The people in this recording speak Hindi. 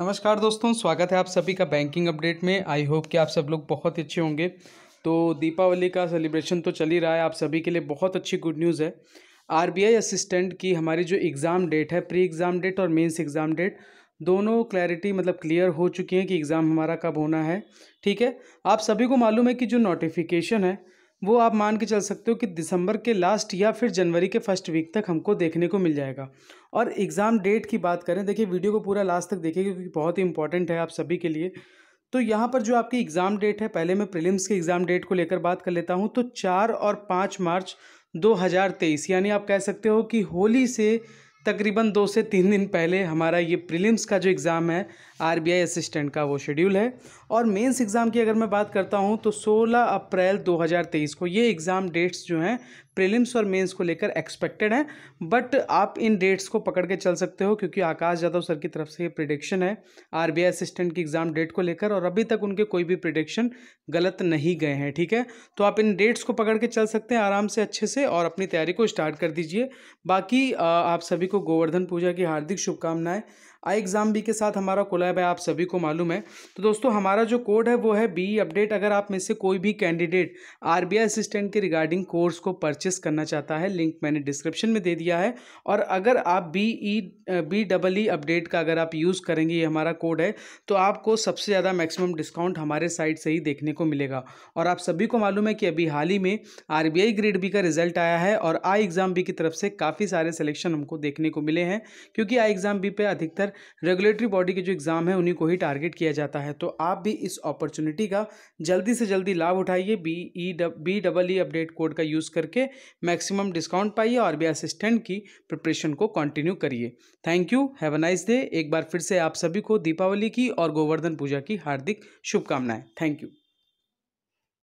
नमस्कार दोस्तों स्वागत है आप सभी का बैंकिंग अपडेट में आई होप कि आप सब लोग बहुत अच्छे होंगे तो दीपावली का सेलिब्रेशन तो चल ही रहा है आप सभी के लिए बहुत अच्छी गुड न्यूज़ है आरबीआई असिस्टेंट की हमारी जो एग्ज़ाम डेट है प्री एग्ज़ाम डेट और मेंस एग्ज़ाम डेट दोनों क्लैरिटी मतलब क्लियर हो चुकी हैं कि एग्ज़ाम हमारा कब होना है ठीक है आप सभी को मालूम है कि जो नोटिफिकेशन है वो आप मान के चल सकते हो कि दिसंबर के लास्ट या फिर जनवरी के फर्स्ट वीक तक हमको देखने को मिल जाएगा और एग्ज़ाम डेट की बात करें देखिए वीडियो को पूरा लास्ट तक देखिए क्योंकि बहुत ही इंपॉर्टेंट है आप सभी के लिए तो यहाँ पर जो आपकी एग्ज़ाम डेट है पहले मैं प्रिलिम्स के एग्ज़ाम डेट को लेकर बात कर लेता हूँ तो चार और पाँच मार्च दो यानी आप कह सकते हो कि होली से तकरीबन दो से तीन दिन पहले हमारा ये प्रीलिम्स का जो एग्ज़ाम है आरबीआई असिस्टेंट का वो शेड्यूल है और मेंस एग्ज़ाम की अगर मैं बात करता हूँ तो 16 अप्रैल 2023 को ये एग्ज़ाम डेट्स जो हैं प्रीलिम्स और मेंस को लेकर एक्सपेक्टेड हैं बट आप इन डेट्स को पकड़ के चल सकते हो क्योंकि आकाश यादव सर की तरफ से ये प्रिडिक्शन है आर असिस्टेंट की एग्ज़ाम डेट को लेकर और अभी तक उनके कोई भी प्रिडिक्शन गलत नहीं गए हैं ठीक है तो आप इन डेट्स को पकड़ के चल सकते हैं आराम से अच्छे से और अपनी तैयारी को स्टार्ट कर दीजिए बाकी आप सभी को गोवर्धन पूजा की हार्दिक शुभकामनाएं आई एग्ज़ाम बी के साथ हमारा कोलैब है आप सभी को मालूम है तो दोस्तों हमारा जो कोड है वो है बी अपडेट अगर आप में से कोई भी कैंडिडेट आर असिस्टेंट के रिगार्डिंग कोर्स को परचेस करना चाहता है लिंक मैंने डिस्क्रिप्शन में दे दिया है और अगर आप B E B double E update का अगर आप यूज़ करेंगे ये हमारा कोड है तो आपको सबसे ज़्यादा मैक्सिमम डिस्काउंट हमारे साइट से ही देखने को मिलेगा और आप सभी को मालूम है कि अभी हाल ही में आर ग्रेड बी का रिजल्ट आया है और आई एग्ज़ाम बी की तरफ से काफ़ी सारे सिलेक्शन हमको देखने को मिले हैं क्योंकि आई एग्ज़ाम बी पर अधिकतर रेगुलेटरी बॉडी के जो एग्ज़ाम है उन्हीं को ही टारगेट किया जाता है तो आप भी इस अपॉर्चुनिटी का जल्दी से जल्दी लाभ उठाइए B E B double E update code का यूज़ करके मैक्सिमम डिस्काउंट पाइए और भी असिस्टेंट की प्रिपरेशन को कंटिन्यू करिए thank you have a nice day एक बार फिर से आप सभी को दीपावली की और गोवर्धन पूजा की हार्दिक शुभकामनाएं थैंक यू